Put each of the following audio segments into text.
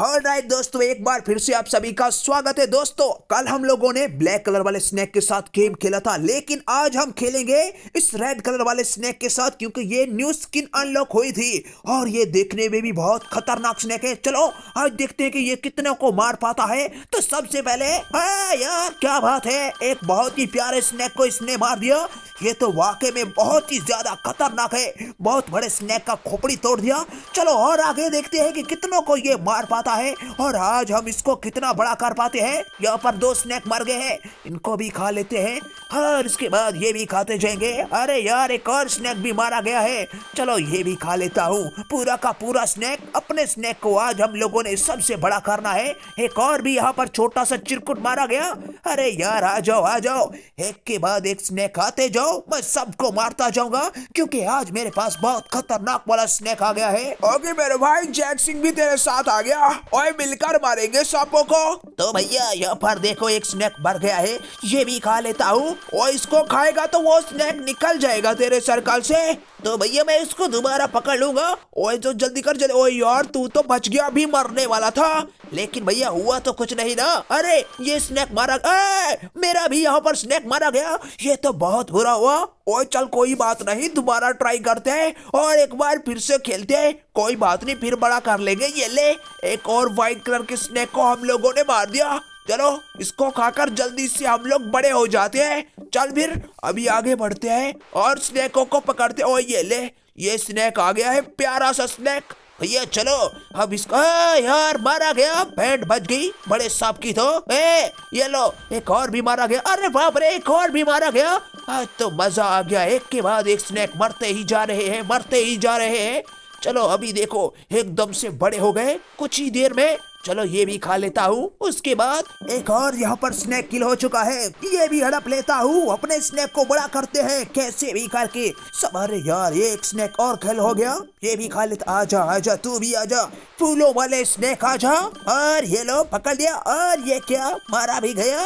हर right दोस्तों एक बार फिर से आप सभी का स्वागत है दोस्तों कल हम लोगों ने ब्लैक कलर वाले स्नैक के साथ गेम खेला था लेकिन आज हम खेलेंगे इस रेड कलर वाले स्नैक के साथ क्योंकि ये न्यू स्किन अनलॉक हुई थी और ये देखने में भी बहुत खतरनाक स्नैक है चलो आज देखते हैं कि ये कितने को मार पाता है तो सबसे पहले हाँ यार क्या बात है एक बहुत ही प्यारे स्नैक को इसने मार दिया ये तो वाकई में बहुत ही ज्यादा खतरनाक है बहुत बड़े स्नैक का खोपड़ी तोड़ दिया चलो और आगे देखते है की कितनों को ये मार पाता आता है और आज हम इसको कितना बड़ा कर पाते हैं यहाँ पर दो स्नैक मर गए हैं इनको भी खा लेते हैं और हाँ, इसके बाद ये भी खाते जाएंगे अरे यार एक और स्नैक भी मारा गया है चलो ये भी खा लेता हूँ पूरा का पूरा स्नैक अपने स्नैक को आज हम लोगों ने सबसे बड़ा करना है एक और भी यहाँ पर छोटा सा चिरकुट मारा गया अरे यार आ जाओ आ जाओ एक के बाद एक स्नैक आते जाओ मैं सबको मारता जाऊंगा क्योंकि आज मेरे पास बहुत खतरनाक वाला स्नैक आ गया है ओके मेरे भाई जैक सिंह भी तेरे साथ आ गया और मिलकर मारेंगे सांपों को तो भैया यहाँ पर देखो एक स्नैक भर गया है ये भी खा लेता हूँ और इसको खाएगा तो वो स्नैक निकल जाएगा तेरे सर्कल से तो भैया मैं इसको दोबारा पकड़ लूंगा और जो जल्दी कर जल्दी ओ यार तू तो बच गया अभी मरने वाला था लेकिन भैया हुआ तो कुछ नहीं ना अरे ये स्नैक मारा ए, मेरा भी यहाँ पर स्नैक मारा गया ये तो बहुत बुरा हुआ ओए चल कोई बात नहीं दोबारा ट्राई करते हैं और एक बार फिर से खेलते हैं कोई बात नहीं फिर बड़ा कर लेंगे ये ले एक और व्हाइट कलर के स्नैक को हम लोगों ने मार दिया चलो इसको खाकर जल्दी से हम लोग बड़े हो जाते हैं चल फिर अभी आगे बढ़ते हैं और स्नैकों को पकड़ते ओ ये ले ये स्नैक आ गया है प्यारा सा स्नैक भैया चलो अब इसका यार मारा गया बैंड बज गई बड़े सांप की तो ए ये लो एक और भी मारा गया अरे बाप रे एक और भी मारा गया आज तो मजा आ गया एक के बाद एक स्नैक मरते ही जा रहे हैं मरते ही जा रहे हैं चलो अभी देखो एकदम से बड़े हो गए कुछ ही देर में चलो ये भी खा लेता हूँ उसके बाद एक और यहाँ पर स्नैक किल हो चुका है ये भी हड़प लेता हूँ अपने स्नैक को बड़ा करते हैं कैसे भी करके सब अरे यार एक स्नैक और खेल हो गया ये भी खा लेता आजा आजा तू भी आजा फूलों वाले स्नैक आजा और ये लो पकड़ लिया और ये क्या मारा भी गया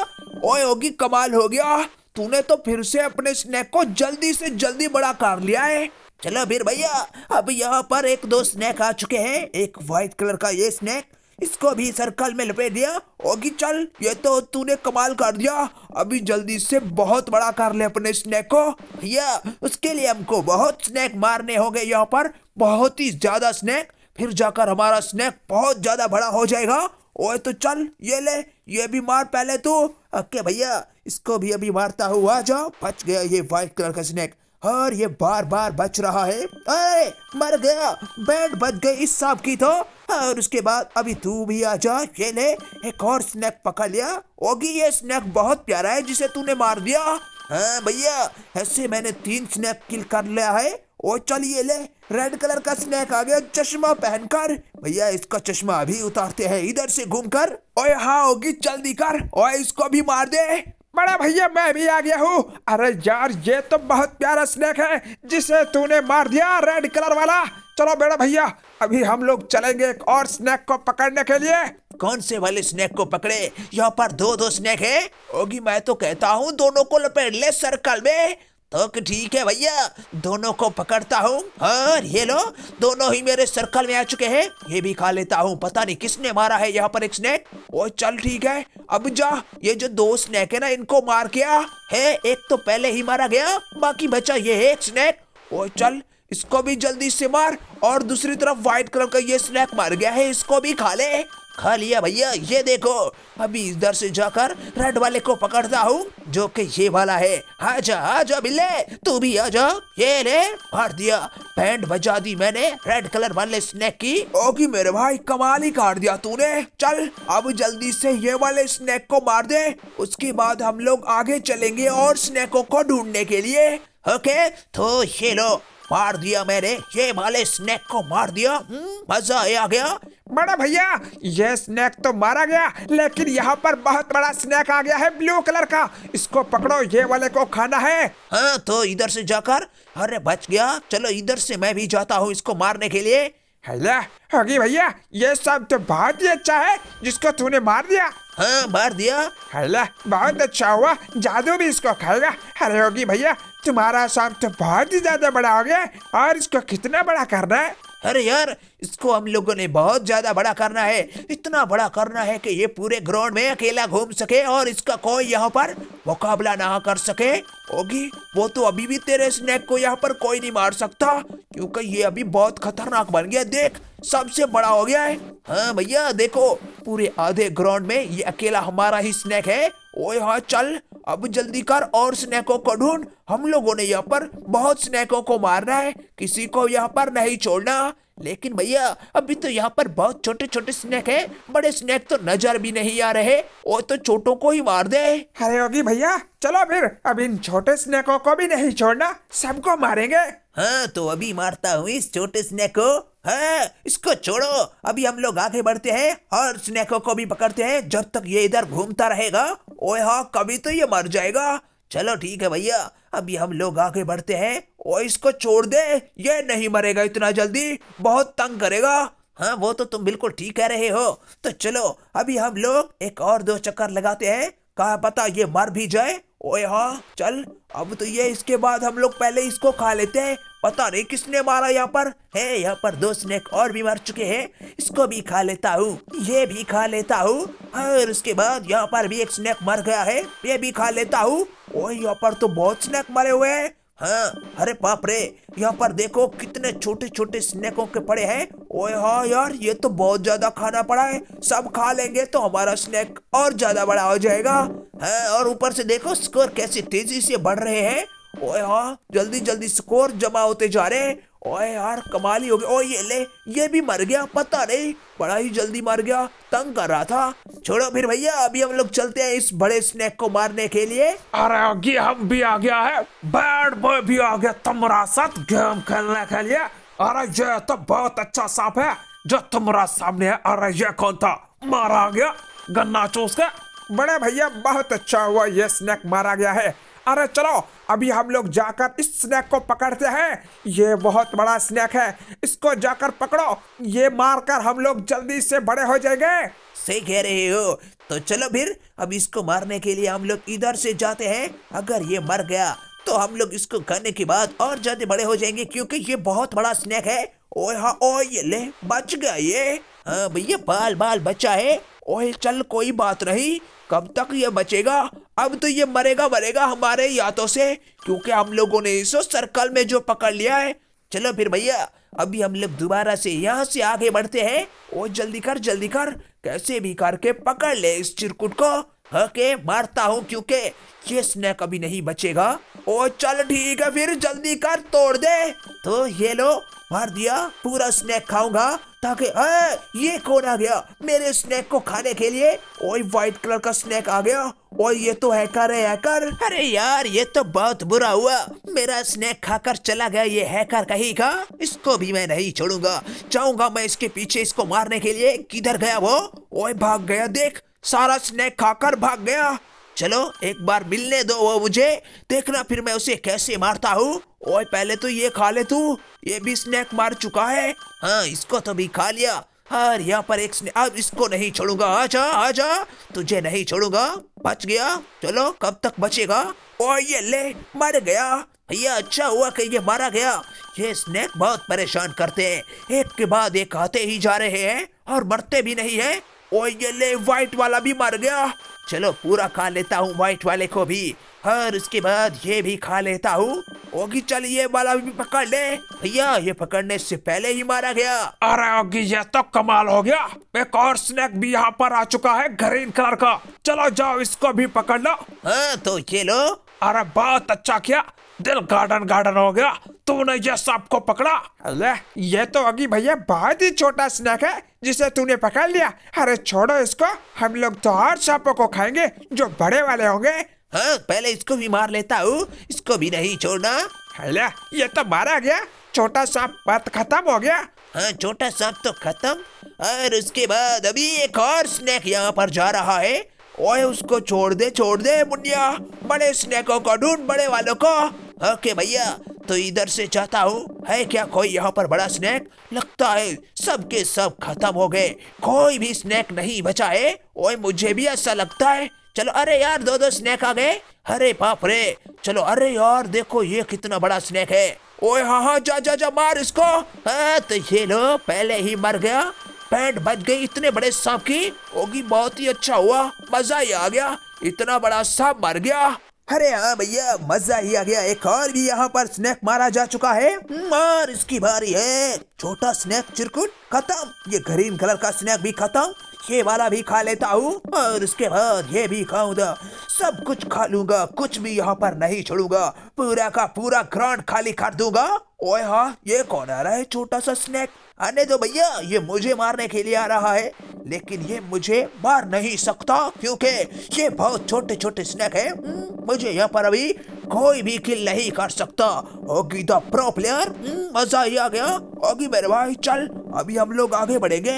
ओए होगी कमाल हो गया तूने तो फिर से अपने स्नैक को जल्दी से जल्दी बड़ा कर लिया है चलो फिर भैया अब यहाँ पर एक दो स्नैक आ चुके हैं एक व्हाइट कलर का ये स्नैक इसको भी सर्कल में लपेट दिया ओगी चल ये तो तूने कमाल कर दिया अभी जल्दी से बहुत बड़ा कर ले अपने स्नैक को या उसके लिए हमको बहुत स्नैक मारने होंगे यहाँ पर बहुत ही ज़्यादा स्नैक फिर जाकर हमारा स्नैक बहुत ज़्यादा बड़ा हो जाएगा ओए तो चल ये ले ये भी मार पहले तू अके भैया इसको भी अभी मारता हुआ जाओ बच गया ये व्हाइट कलर का स्नैक और ये बार बार बच रहा है अरे मर गया बैंड बच गई इस सांप की तो और उसके बाद अभी तू भी आ जा ये ले एक और स्नैक पकड़ लिया ओगी ये स्नैक बहुत प्यारा है जिसे तूने मार दिया हाँ भैया ऐसे मैंने तीन स्नैक किल कर लिया है ओ चलिए ले रेड कलर का स्नैक आ गया चश्मा पहनकर भैया इसका चश्मा अभी उतारते हैं इधर से घूमकर ओए हाँ होगी जल्दी कर ओए इसको भी मार दे बड़ा भैया मैं भी आ गया हूँ अरे यार ये तो बहुत प्यारा स्नेक है जिसे तूने मार दिया रेड कलर वाला चलो बेड़ा भैया अभी हम लोग चलेंगे एक और स्नेक को पकड़ने के लिए कौन से वाले स्नेक को पकड़े यहाँ पर दो दो स्नेक है ओगी मैं तो कहता हूँ दोनों को लपेट ले सर्कल में तो ठीक है भैया दोनों को पकड़ता हूँ और हाँ, ये लो दोनों ही मेरे सर्कल में आ चुके हैं ये भी खा लेता हूँ पता नहीं किसने मारा है यहाँ पर एक स्नेक ओ चल ठीक है अब जा ये जो दो स्नेक है ना इनको मार गया है एक तो पहले ही मारा गया बाकी बचा ये एक स्नेक ओ चल इसको भी जल्दी से मार और दूसरी तरफ व्हाइट कलर का ये स्नेक मार गया है इसको भी खा ले खा लिया भैया ये देखो अभी इधर से जाकर रेड वाले को पकड़ता हूँ जो कि ये वाला है आ जा बिल्ले तू भी जा ये ने फाड़ दिया पैंट बजा दी मैंने रेड कलर वाले स्नैक की ओकी मेरे भाई कमाल ही काट दिया तूने चल अब जल्दी से ये वाले स्नैक को मार दे उसके बाद हम लोग आगे चलेंगे और स्नेको को ढूंढने के लिए ओके तो ये लो मार दिया मैंने ये वाले स्नेक को मार दिया हम्म, मजा आ गया बड़ा भैया ये स्नेक तो मारा गया लेकिन यहाँ पर बहुत बड़ा स्नेक आ गया है ब्लू कलर का इसको पकड़ो ये वाले को खाना है हाँ तो इधर से जाकर अरे बच गया चलो इधर से मैं भी जाता हूँ इसको मारने के लिए हेला भैया ये सब तो बहुत ही अच्छा है जिसको तूने मार दिया हाँ मार दिया हेला बहुत अच्छा हुआ जादू भी इसको खाएगा अरे होगी भैया तुम्हारा तो बहुत ही ज्यादा बड़ा हो गया और इसको कितना बड़ा करना है अरे यार इसको हम लोगों ने बहुत ज्यादा बड़ा करना है इतना बड़ा करना है कि ये पूरे ग्राउंड में अकेला घूम सके और इसका कोई यहाँ पर मुकाबला ना कर सके होगी वो तो अभी भी तेरे स्नैक को यहाँ पर कोई नहीं मार सकता क्योंकि ये अभी बहुत खतरनाक बन गया देख सबसे बड़ा हो गया है हाँ भैया देखो पूरे आधे ग्राउंड में ये अकेला हमारा ही स्नैक है ओए हाँ चल अब जल्दी कर और स्नेको को ढूंढ हम लोगों ने यहाँ पर बहुत स्नेको को मारना है किसी को यहाँ पर नहीं छोड़ना लेकिन भैया अभी तो यहाँ पर बहुत छोटे छोटे स्नैक हैं बड़े स्नैक तो नजर भी नहीं आ रहे वो तो छोटों को ही मार दे अरे योगी भैया चलो फिर अब इन छोटे स्नेको को भी नहीं छोड़ना सबको मारेंगे हाँ तो अभी मारता हूँ इस छोटे स्नैक को हाँ इसको छोड़ो अभी हम लोग आगे बढ़ते हैं और स्नेको को भी पकड़ते हैं जब तक ये इधर घूमता रहेगा ओए हाँ कभी तो ये मर जाएगा चलो ठीक है भैया अभी हम लोग आगे बढ़ते हैं और इसको छोड़ दे ये नहीं मरेगा इतना जल्दी बहुत तंग करेगा हाँ वो तो तुम बिल्कुल ठीक कह रहे हो तो चलो अभी हम लोग एक और दो चक्कर लगाते हैं कहा पता ये मर भी जाए ओए हाँ चल अब तो ये इसके बाद हम लोग पहले इसको खा लेते हैं पता नहीं किसने मारा यहाँ पर है यहाँ पर दो स्नेक और भी मर चुके हैं इसको भी खा लेता हूँ ये भी खा लेता हूँ और उसके बाद यहाँ पर भी एक स्नेक मर गया है ये भी खा लेता हूँ और यहाँ पर तो बहुत स्नेक मरे हुए हैं हाँ अरे बाप रे यहाँ पर देखो कितने छोटे छोटे स्नेकों के पड़े हैं ओए हाँ यार ये तो बहुत ज्यादा खाना पड़ा है सब खा लेंगे तो हमारा स्नेक और ज्यादा बड़ा हो जाएगा हाँ और ऊपर से देखो स्कोर कैसे तेजी से बढ़ रहे हैं ओए हाँ जल्दी जल्दी स्कोर जमा होते जा रहे हैं ओए यार कमाल ही हो गया ओ ये ले ये भी मर गया पता नहीं बड़ा ही जल्दी मर गया तंग कर रहा था छोड़ो फिर भैया अभी हम लोग चलते हैं इस बड़े स्नैक को मारने के लिए अरे आगे हम भी आ गया है बैड बॉय भी आ गया तुम्हारा साथ गेम खेलने के लिए अरे ये तो बहुत अच्छा सांप है जो तुम्हारा सामने है अरे ये कौन था मारा गया गन्ना चूस के बड़े भैया बहुत अच्छा हुआ ये स्नैक मारा गया है अरे चलो अभी हम लोग जाकर इस स्नैक को पकड़ते हैं ये बहुत बड़ा स्नैक है इसको जाकर पकड़ो ये मारकर हम लोग जल्दी से बड़े हो जाएंगे सही कह रहे हो तो चलो फिर अब इसको मारने के लिए हम लोग इधर से जाते हैं अगर ये मर गया तो हम लोग इसको खाने के बाद और ज्यादा बड़े हो जाएंगे क्योंकि ये बहुत बड़ा स्नैक है ओ हाँ ओ ये ले बच गया ये अब हाँ, ये बाल बाल बचा है ओए चल कोई बात नहीं कब तक ये बचेगा अब तो ये मरेगा मरेगा हमारे यातों से क्योंकि हम लोगों ने इसे सर्कल में जो पकड़ लिया है चलो फिर भैया अभी हम लोग दोबारा से यहाँ से आगे बढ़ते हैं ओ जल्दी कर जल्दी कर कैसे भी करके पकड़ ले इस चिरकुट को ओके हाँ, मारता हूँ क्योंकि ये स्नैक कभी नहीं बचेगा ओ चल ठीक है फिर जल्दी कर तोड़ दे तो ये लो मार दिया पूरा स्नैक खाऊंगा ताकि ये कौन आ गया मेरे स्नैक को खाने के लिए और व्हाइट कलर का स्नैक आ गया और ये तो हैकर है हैकर अरे यार ये तो बहुत बुरा हुआ मेरा स्नैक खाकर चला गया ये हैकर कहीं का इसको भी मैं नहीं छोड़ूंगा चाहूंगा मैं इसके पीछे इसको मारने के लिए किधर गया वो ओए भाग गया देख सारा स्नैक खाकर भाग गया चलो एक बार मिलने दो वो मुझे देखना फिर मैं उसे कैसे मारता हूँ ओए पहले तो ये खा ले तू ये भी स्नैक मार चुका है हाँ इसको तो भी खा लिया हर यहाँ पर एक अब इसको नहीं छोड़ूंगा आ जा तुझे नहीं छोड़ूंगा बच गया चलो कब तक बचेगा ओ ये ले मर गया ये अच्छा हुआ कि ये मारा गया ये स्नैक बहुत परेशान करते हैं एक के बाद एक आते ही जा रहे हैं और मरते भी नहीं है ओए ये ले व्हाइट वाला भी मर गया चलो पूरा खा लेता हूँ व्हाइट वाले को भी और उसके बाद ये भी खा लेता हूँ ओगी चल ये वाला भी पकड़ ले भैया ये पकड़ने से पहले ही मारा गया अरे ओगी ये तो कमाल हो गया एक और स्नैक भी यहाँ पर आ चुका है ग्रीन कलर का चलो जाओ इसको भी पकड़ लो हाँ तो ये लो अरे बहुत अच्छा किया दिल गार्डन गार्डन हो गया तूने ये सांप को पकड़ा अरे ये तो अगी भैया बहुत ही छोटा स्नैक है जिसे तूने पकड़ लिया अरे छोड़ो इसको हम लोग तो और सांपो को खाएंगे जो बड़े वाले होंगे हाँ पहले इसको भी मार लेता हूँ इसको भी नहीं छोड़ना अरे ये तो मारा गया छोटा सांप बात खत्म हो गया हाँ छोटा सांप तो खत्म और उसके बाद अभी एक और स्नैक यहाँ पर जा रहा है ओए उसको छोड़ दे छोड़ दे मुंडिया बड़े स्नैकों को ढूंढ बड़े वालों को ओके भैया तो इधर से चाहता हूँ है क्या कोई यहाँ पर बड़ा स्नैक लगता है सबके सब खत्म हो गए कोई भी स्नैक नहीं बचा है ओए मुझे भी ऐसा लगता है चलो अरे यार दो दो स्नैक आ गए अरे बाप रे चलो अरे यार देखो ये कितना बड़ा स्नैक है ओए हाँ हाँ जा जा जा मार इसको आ, हाँ, तो ये लो पहले ही मर गया पैंट बच गई इतने बड़े सांप की होगी बहुत ही अच्छा हुआ मजा ही आ गया इतना बड़ा सांप मर गया अरे हाँ भैया मजा ही आ गया एक और भी यहाँ पर स्नैक मारा जा चुका है हम्म, और इसकी बारी है छोटा स्नैक चिरकुट खत्म ये ग्रीन कलर का स्नैक भी खत्म ये वाला भी खा लेता हूँ और उसके बाद ये भी खाऊंगा सब कुछ खा लूंगा कुछ भी यहाँ पर नहीं छोड़ूंगा पूरा का पूरा ग्राउंड खाली कर दूंगा ओए हाँ ये कौन आ रहा है छोटा सा स्नैक अरे दो तो भैया ये मुझे मारने के लिए आ रहा है लेकिन ये मुझे मार नहीं सकता क्योंकि ये बहुत छोटे छोटे स्नैक है मुझे यहाँ पर अभी कोई भी किल नहीं कर सकता होगी द प्रो हम्म, प्लेयर मजा ही आ गया होगी मेरे भाई चल अभी हम लोग आगे बढ़ेंगे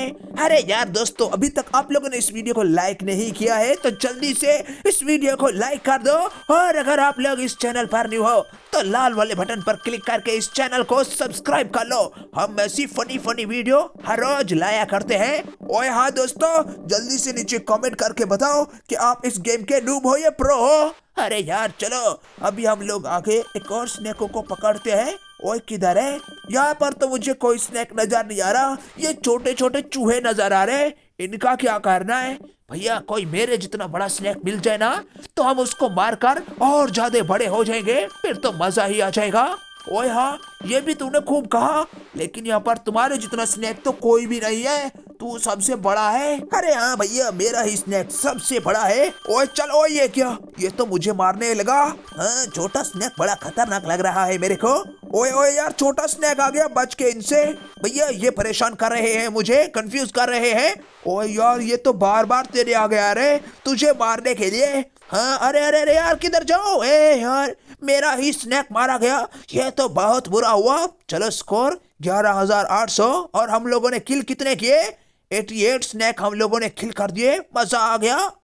अरे यार दोस्तों अभी तक आप लोगों ने इस वीडियो को लाइक नहीं किया है तो जल्दी से इस वीडियो को लाइक कर दो और अगर आप लोग इस चैनल पर न्यू हो तो लाल वाले बटन पर क्लिक करके इस चैनल को सब्सक्राइब कर लो हम ऐसी फनी फनी वीडियो हर रोज लाया करते हैं और हाँ दोस्तों जल्दी से नीचे कॉमेंट करके बताओ की आप इस गेम के नूब हो या प्रो हो अरे यार चलो अभी हम लोग आगे एक और स्नेको को पकड़ते हैं ओए किधर है यहाँ पर तो मुझे कोई स्नैक नजर नहीं आ रहा ये छोटे छोटे चूहे नजर आ रहे इनका क्या करना है भैया कोई मेरे जितना बड़ा स्नैक मिल जाए ना तो हम उसको मार कर और ज्यादा बड़े हो जाएंगे फिर तो मजा ही आ जाएगा ओए हाँ ये भी तूने खूब कहा लेकिन यहाँ पर तुम्हारे जितना स्नैक तो कोई भी नहीं है तू सबसे बड़ा है अरे हाँ भैया मेरा ही स्नैक सबसे बड़ा है ओए चलो ये क्या ये तो मुझे मारने लगा हाँ छोटा स्नैक बड़ा खतरनाक लग रहा है मेरे को ओए ओए यार छोटा स्नैक आ गया बच के इनसे भैया ये परेशान कर रहे हैं मुझे कंफ्यूज कर रहे हैं ओए यार ये तो बार बार तेरे आ गया अरे तुझे मारने के लिए हाँ अरे अरे अरे यार किधर जाओ ए यार मेरा ही स्नैक मारा गया ये तो बहुत बुरा हुआ चलो स्कोर ग्यारह हजार आठ सौ और हम लोगों ने किल कितने किए एटी एट स्नैक हम लोगों ने खिल कर दिए मजा आ गया